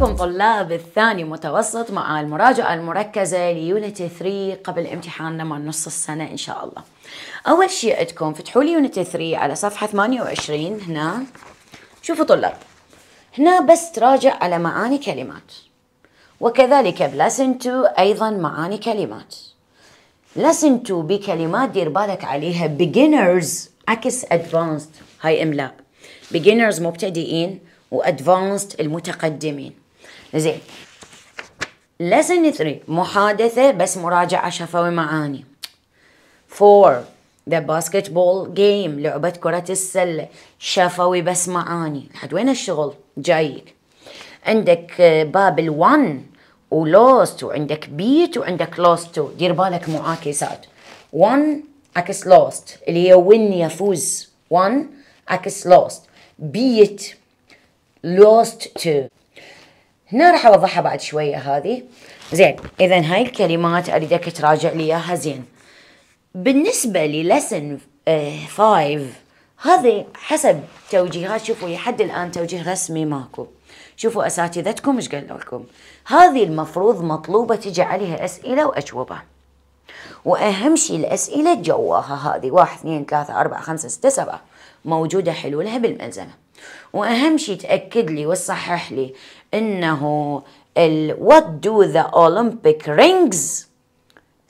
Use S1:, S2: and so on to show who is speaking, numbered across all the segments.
S1: معكم طلاب الثاني متوسط مع المراجعة المركزة ليونت 3 قبل امتحاننا مع نص السنة إن شاء الله أول شيء عندكم فتحوا لي يونت 3 على صفحة 28 هنا شوفوا طلاب هنا بس تراجع على معاني كلمات وكذلك بلسن 2 أيضا معاني كلمات لسن 2 بكلمات دير بالك عليها beginners عكس advanced هاي إملاء beginners مبتدئين وادفانسد المتقدمين زين lesson 3 محادثة بس مراجعة شفوي معاني 4 ذا باسكتبول جيم لعبة كرة السلة شفوي بس معاني حد وين الشغل جايك عندك باب آه، بابل 1 ولوست وعندك بيت وعندك لوست دير بالك معاكسات 1 عكس لوست اللي هي وين يفوز 1 عكس لوست بيت لوست 2 هنا راح اوضحها بعد شويه هذه زين اذا هاي الكلمات اريدك تراجع لي اياها زين بالنسبه للسن 5 آه، هذه حسب توجيهات شوفوا لحد الان توجيه رسمي ماكو شوفوا اساتذتكم ايش قالوا لكم هذه المفروض مطلوبه تجي عليها اسئله واجوبه واهم شيء الاسئله جواها هذه واحد اثنين ثلاثة أربعة خمسة ستة سبعة موجودة حلولها بالملزمة وأهم شيء تأكد لي وصحح لي انه ال what do the Olympic rings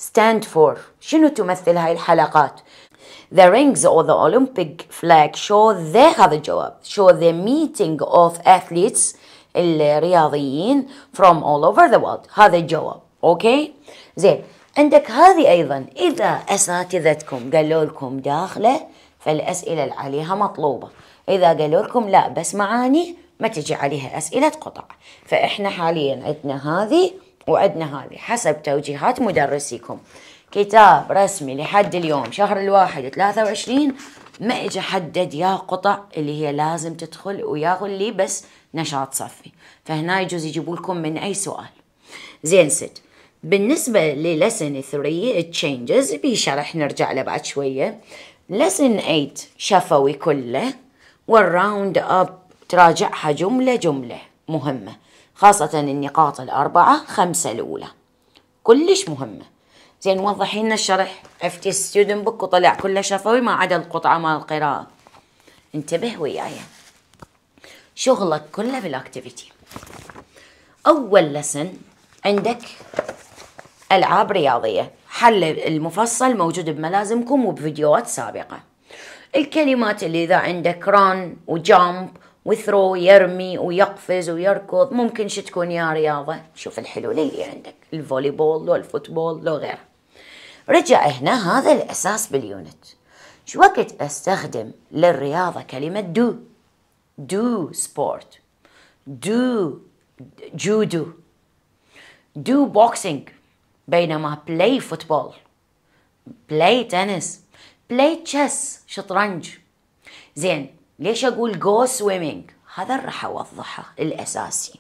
S1: stand for شنو تمثل هاي الحلقات The rings or the Olympic flag show the هذا الجواب show the meeting of athletes الرياضيين from all over the world هذا الجواب اوكي زين عندك هذه ايضا اذا اساتذتكم قالوا لكم داخله فالاسئله اللي عليها مطلوبه اذا قالوا لكم لا بس معاني ما تجي عليها أسئلة قطع فإحنا حاليا عندنا هذه وعندنا هذه حسب توجيهات مدرسيكم كتاب رسمي لحد اليوم شهر الواحد 23 ما اجى حدد يا قطع اللي هي لازم تدخل ويا اللي بس نشاط صفي فهنا يجوز يجيبوا لكم من اي سؤال زين ست بالنسبة للسن 3 تشينجز شرح نرجع له بعد شوية لسن 8 شفوي كله والراوند اب تراجعها جملة جملة مهمة خاصة النقاط الأربعة خمسة الأولى كلش مهمة زين وضحي لنا الشرح افتي ستودن بوك وطلع كله شفوي ما عدا القطعة مال القراءة انتبه وياي شغلك كله بالاكتيفيتي أول لسن عندك ألعاب رياضية حل المفصل موجود بملازمكم وبفيديوهات سابقة الكلمات اللي إذا عندك ران وجامب وثرو يرمي ويقفز ويركض ممكن شو تكون يا رياضة شوف الحلول اللي عندك الفولي بول لو الفوتبول لو غيره رجع هنا هذا الأساس باليونت شو وقت أستخدم للرياضة كلمة دو دو سبورت دو جودو دو بوكسينج بينما بلاي فوتبول بلاي تنس بلاي تشيس شطرنج زين ليش اقول جو سويمينج هذا راح اوضحه الاساسي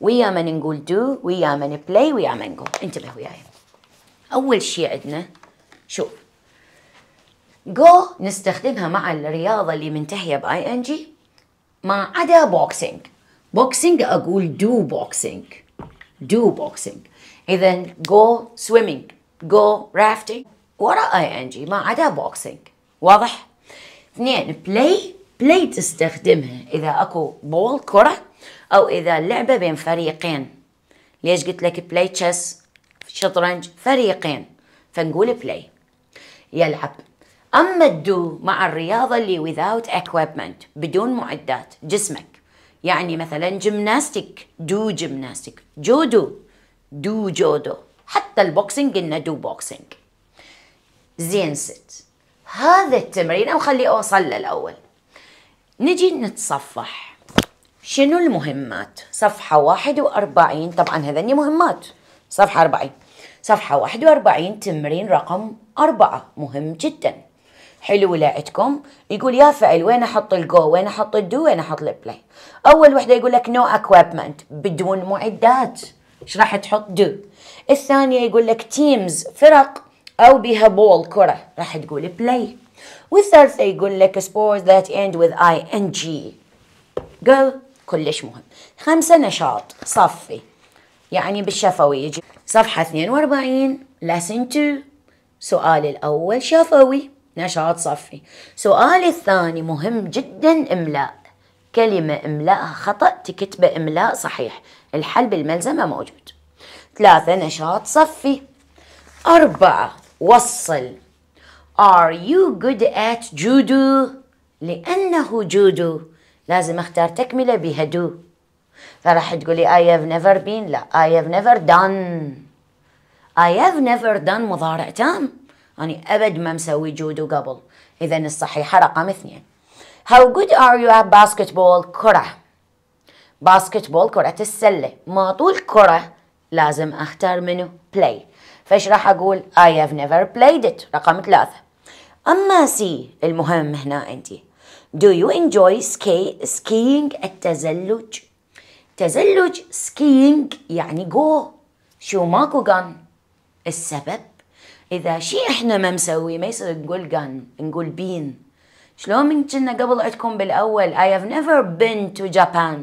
S1: ويا من نقول دو ويا من بلاي ويا من جو انتبه وياي اول شيء عندنا شوف جو نستخدمها مع الرياضه اللي منتهيه باي ان جي ما عدا بوكسينج بوكسينج اقول دو بوكسينج دو بوكسينج اذا جو سويمينج جو رافتينج ورا اي ان جي ما عدا بوكسينج واضح اثنين بلاي بلاي تستخدمها اذا اكو بول كره او اذا اللعبه بين فريقين ليش قلت لك بلاي تشيس شطرنج فريقين فنقول بلاي يلعب اما الدو مع الرياضه اللي without equipment بدون معدات جسمك يعني مثلا جمناستيك دو جمناستيك جودو دو جودو حتى البوكسنج قلنا دو بوكسنج زين ست هذا التمرين او خلي اوصل له الاول نجي نتصفح شنو المهمات صفحة واحد وأربعين طبعا هذني مهمات صفحة أربعين صفحة واحد وأربعين تمرين رقم أربعة مهم جدا حلو لعندكم يقول يا فعل وين احط الجو وين احط الدو وين احط البلاي اول وحده يقول لك نو no اكويبمنت بدون معدات ايش راح تحط دو الثانيه يقول لك تيمز فرق او بها بول كره راح تقول بلاي والثالثة يقول لك sports that end with ing قل كلش مهم خمسة نشاط صفي يعني بالشفوي يجي صفحة 42 lesson 2 سؤال الأول شفوي نشاط صفي سؤال الثاني مهم جدا إملاء كلمة إملاءها خطأ تكتبه إملاء صحيح الحل بالملزمة موجود ثلاثة نشاط صفي أربعة وصل Are you good at judo? لأنه جودو لازم اختار تكملة بهدو فراح تقولي I have never been لا I have never done I have never done مضارع تام أني أبد ما مسوي جودو قبل إذا الصحيحة رقم اثنين How good are you at basketball كرة basketball كرة السلة ما طول كرة لازم أختار منه play فإيش راح أقول I have never played it رقم ثلاثة أما سي المهم هنا عندي Do you enjoy ski, skiing التزلج؟ تزلج skiing يعني جو شو ماكو gun السبب إذا شي إحنا ما مسوي ما يصير نقول gun نقول بين شلون من كنا قبل عندكم بالأول I have never been to Japan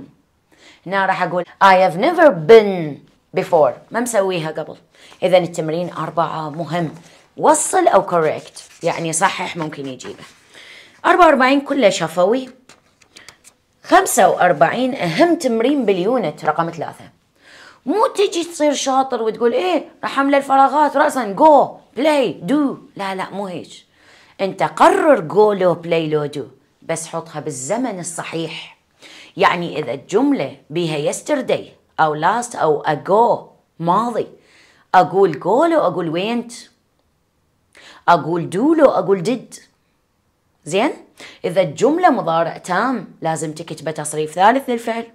S1: هنا راح أقول I have never been before ما مسويها قبل إذا التمرين أربعة مهم وصل أو correct يعني صحح ممكن يجيبه 44 كله شفوي 45 أهم تمرين باليونت رقم ثلاثة مو تجي تصير شاطر وتقول ايه راح املى الفراغات راسا جو بلاي دو لا لا مو هيك انت قرر جو لو بلاي لو دو بس حطها بالزمن الصحيح يعني اذا الجمله بيها yesterday او last او ago ماضي اقول جو لو اقول وينت أقول لو أقول did زين إذا الجملة مضارع تام لازم تكتبه تصريف ثالث للفعل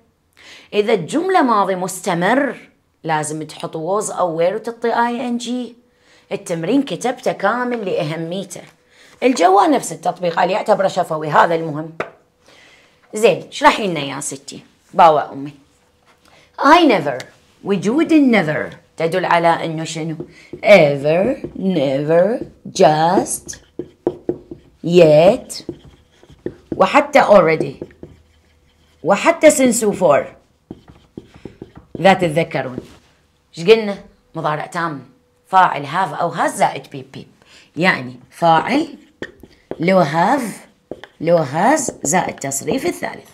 S1: إذا الجملة ماضي مستمر لازم تحط ووز أو where وتعطي آي إن جي التمرين كتبته كامل لأهميته الجوال نفس التطبيق اللي يعتبره شفوي هذا المهم زين اشرحي لنا يا ستي باوى أمي I never وجود never تدل على انه شنو ever never just yet وحتى already وحتى since و for لا تتذكرون ايش قلنا مضارع تام فاعل هاف او هاز زائد بيب بيب يعني فاعل لو هاف لو هاز زائد تصريف الثالث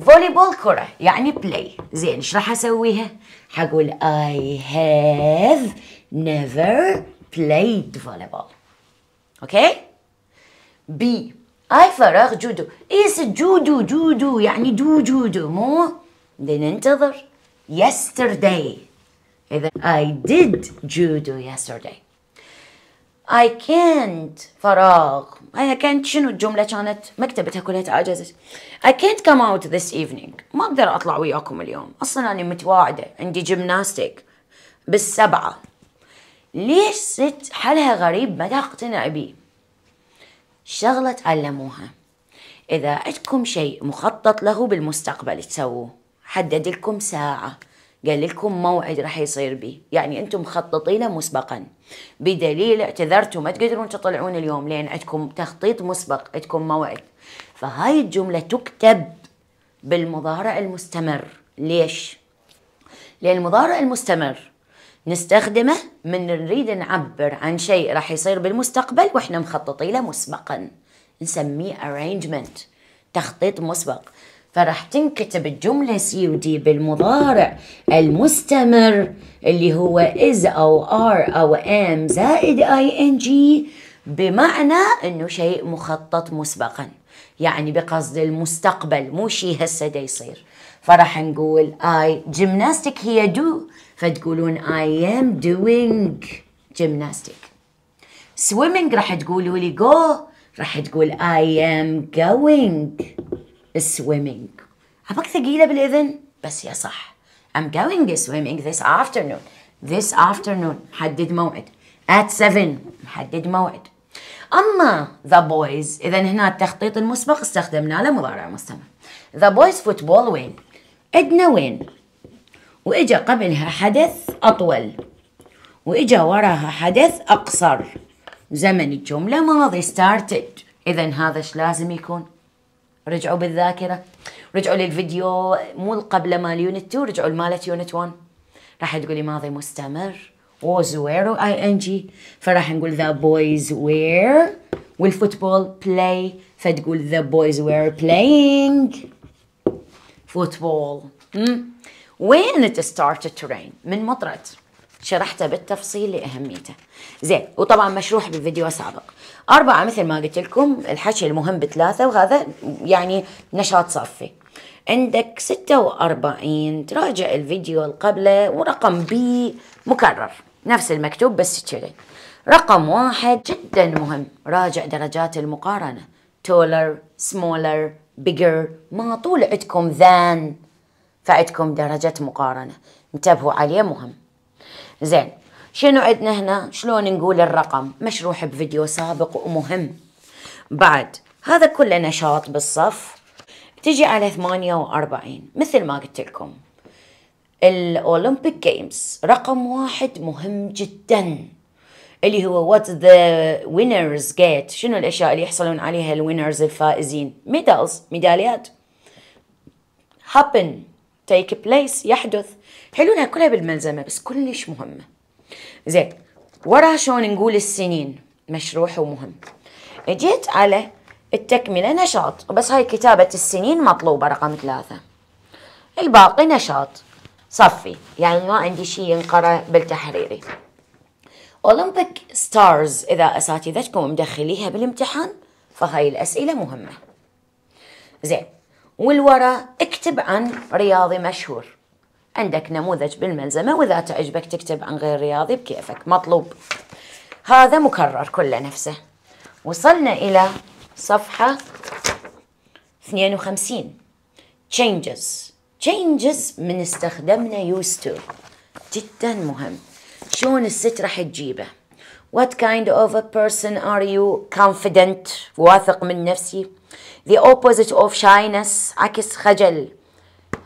S1: فولي بول كرة يعني بلاي زين ايش راح اسويها؟ حقول I have never played volleyball اوكي؟ بي اي فراغ جودو ايس جودو جودو يعني دو جودو مو ننتظر yesterday إذا I did judo yesterday I can't فراغ I can't شنو الجملة كانت مكتبتها كلها تعجزت I can't come out this evening ما أقدر أطلع وياكم اليوم أصلا أنا متواعدة عندي جيمناستيك بالسبعة ليش ست حالها غريب ما تقتنع بيه شغلة تعلموها إذا عندكم شيء مخطط له بالمستقبل تسووه حدد لكم ساعة قال لكم موعد راح يصير به يعني انتم له مسبقا بدليل اعتذرتوا ما تقدرون تطلعون اليوم لان عندكم تخطيط مسبق عندكم موعد فهاي الجمله تكتب بالمضارع المستمر ليش لان المضارع المستمر نستخدمه من نريد نعبر عن شيء راح يصير بالمستقبل واحنا مخططين له مسبقا نسميه arrangement تخطيط مسبق فراح تنكتب الجملة سي ودي بالمضارع المستمر اللي هو is أو are أو am زائد ing بمعنى أنه شيء مخطط مسبقا يعني بقصد المستقبل مو شيء هسه دا يصير فراح نقول I gymnastic هي do فتقولون I am doing gymnastic swimming راح تقولوا لي go راح تقول I am going swimming أباك ثقيلة بالإذن بس يا صح I'm going swimming this afternoon this afternoon حدد موعد at 7 محدد موعد أما the boys إذا هنا التخطيط المسبق له لمضارع مستمر the boys football وين عندنا وين وإجا قبلها حدث أطول وإجا وراها حدث أقصر زمن الجملة ماضي started إذا هذا ايش لازم يكون رجعوا بالذاكره رجعوا للفيديو مو قبل مال يونت 2 رجعوا لمالت يونت 1 راح تقولي ماضي مستمر was where اي ان جي فراح نقول the boys were والفوتبول play فتقول the boys were playing football وين it started to rain من مطرت شرحته بالتفصيل لأهميته زين وطبعا مشروح بالفيديو السابق أربعة مثل ما قلت لكم الحكي المهم بثلاثة وهذا يعني نشاط صفي عندك 46 تراجع الفيديو اللي قبله ورقم بي مكرر نفس المكتوب بس كذي رقم واحد جدا مهم راجع درجات المقارنة taller, smaller, bigger ما طول عندكم ذان فعندكم درجة مقارنة انتبهوا عليه مهم زين شنو عندنا هنا شلون نقول الرقم مشروح بفيديو سابق ومهم بعد هذا كله نشاط بالصف تجي على 48 مثل ما قلت لكم الأولمبيك جيمز رقم واحد مهم جدا اللي هو وات ذا وينرز جيت شنو الأشياء اللي يحصلون عليها الوينرز الفائزين ميدالز ميداليات happen take place يحدث حلو ناكلها بالملزمه بس كلش مهمه زين ورا شلون نقول السنين مشروح ومهم اجيت على التكمله نشاط بس هاي كتابه السنين مطلوبه رقم ثلاثة الباقي نشاط صفي يعني ما عندي شيء ينقرا بالتحريري اولمبيك ستارز اذا اساتذتكم مدخليها بالامتحان فهاي الاسئله مهمه زين والورا اكتب عن رياضي مشهور عندك نموذج بالملزمة وإذا تعجبك تكتب عن غير رياضي بكيفك مطلوب هذا مكرر كله نفسه وصلنا إلى صفحة 52 changes changes من استخدمنا used to جدا مهم شلون الست راح تجيبه What kind of a person are you? Confident واثق من نفسي The opposite of shyness عكس خجل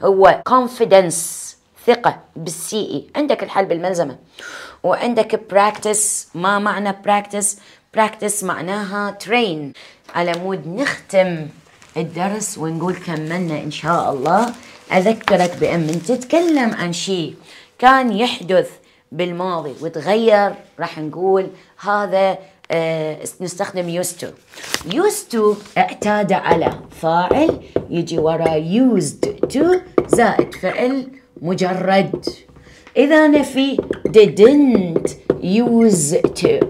S1: هو confidence ثقة بالسي اي عندك الحل بالملزمة وعندك براكتس ما معنى براكتس براكتس معناها ترين على مود نختم الدرس ونقول كملنا إن شاء الله أذكرك بأن من تتكلم عن شيء كان يحدث بالماضي وتغير راح نقول هذا آه نستخدم used to used to اعتاد على فاعل يجي ورا used to زائد فعل مجرد إذا نفي didn't use to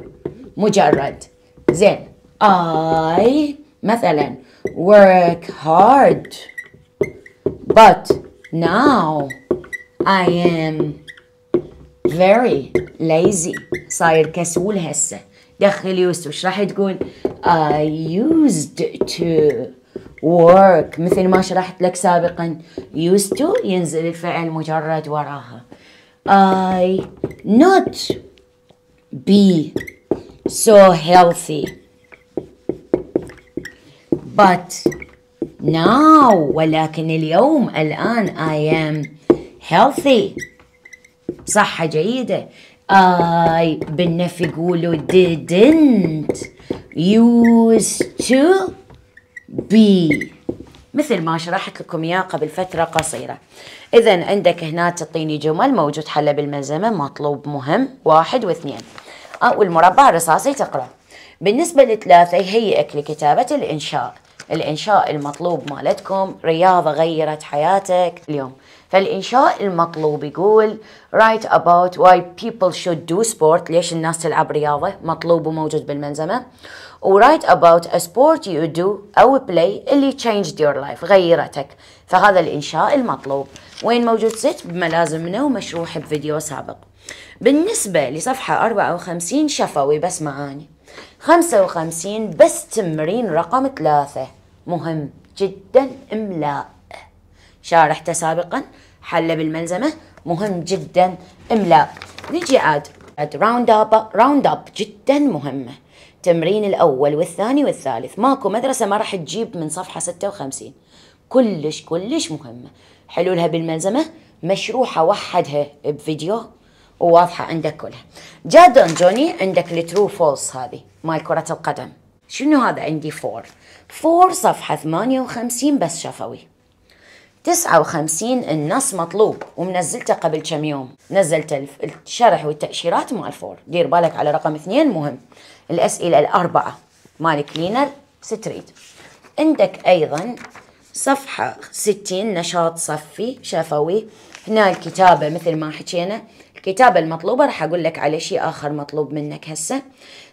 S1: مجرد زين I مثلا work hard but now I am very lazy صاير كسول هسه دخل يوسف ايش راح تقول I used to work مثل ما شرحت لك سابقا used to ينزل الفعل مجرد وراها I not be so healthy but now ولكن اليوم الآن I am healthy صحة جيدة I بالنفي قولوا didn't used to بي مثل ما شرحت لكم اياه قبل فتره قصيره اذا عندك هنا تعطيني جمل موجود حله بالملزمه مطلوب مهم واحد واثنين والمربع الرصاصي تقرا بالنسبه لثلاثه يهيئك لكتابه الانشاء الانشاء المطلوب مالتكم رياضه غيرت حياتك اليوم فالإنشاء المطلوب يقول write about why people should do sport ليش الناس تلعب رياضة مطلوب وموجود بالمنزمه و write about a sport you do أو play اللي changed your life غيرتك فهذا الإنشاء المطلوب وين موجود ست بملازمنا ومشروح بفيديو سابق بالنسبة لصفحة 54 شفوي بس معاني 55 بس تمرين رقم ثلاثة مهم جدا إملاء شارحته سابقا حل بالملزمة مهم جدا إملاء نجي عاد راوند أب راوند أب جدا مهمة تمرين الأول والثاني والثالث ماكو مدرسة ما راح تجيب من صفحة 56 كلش كلش مهمة حلولها بالملزمة مشروحة وحدها بفيديو وواضحة عندك كلها جادون جوني عندك الترو فولس هذه مال كرة القدم شنو هذا عندي 4 4 صفحة 58 بس شفوي 59 النص مطلوب ومنزلته قبل كم يوم نزلت الشرح والتأشيرات مال 4 دير بالك على رقم 2 مهم الأسئلة الأربعة مال كلينر ستريد عندك أيضا صفحة 60 نشاط صفي شفوي هنا الكتابة مثل ما حكينا الكتابة المطلوبة راح أقول لك على شيء آخر مطلوب منك هسه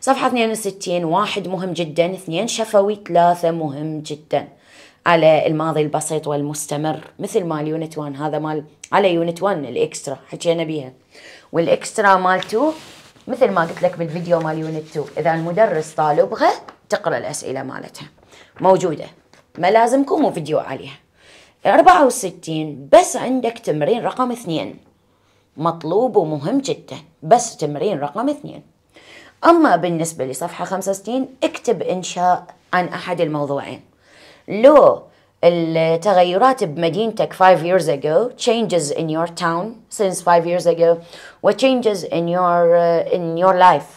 S1: صفحة 62 واحد مهم جدا اثنين شفوي ثلاثة مهم جدا على الماضي البسيط والمستمر مثل مال يونت 1 هذا مال على يونت 1 الاكسترا حكينا بيها والاكسترا مال 2 مثل ما قلت لك بالفيديو مال يونت 2 اذا المدرس طالبها تقرا الاسئله مالتها موجوده ما لازمكم وفيديو عليها 64 بس عندك تمرين رقم اثنين مطلوب ومهم جدا بس تمرين رقم اثنين أما بالنسبة لصفحة 65 اكتب إنشاء عن أحد الموضوعين لو التغيرات بمدينتك 5 years ago changes in your town since 5 years ago what changes in your uh, in your life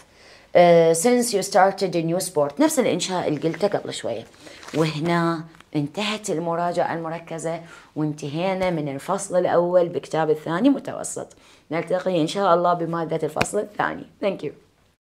S1: uh, since you started a new sport نفس الإنشاء اللي قلته قبل شوية وهنا انتهت المراجعة المركزة وانتهينا من الفصل الأول بكتاب الثاني متوسط نلتقي إن شاء الله بمادة الفصل الثاني Thank you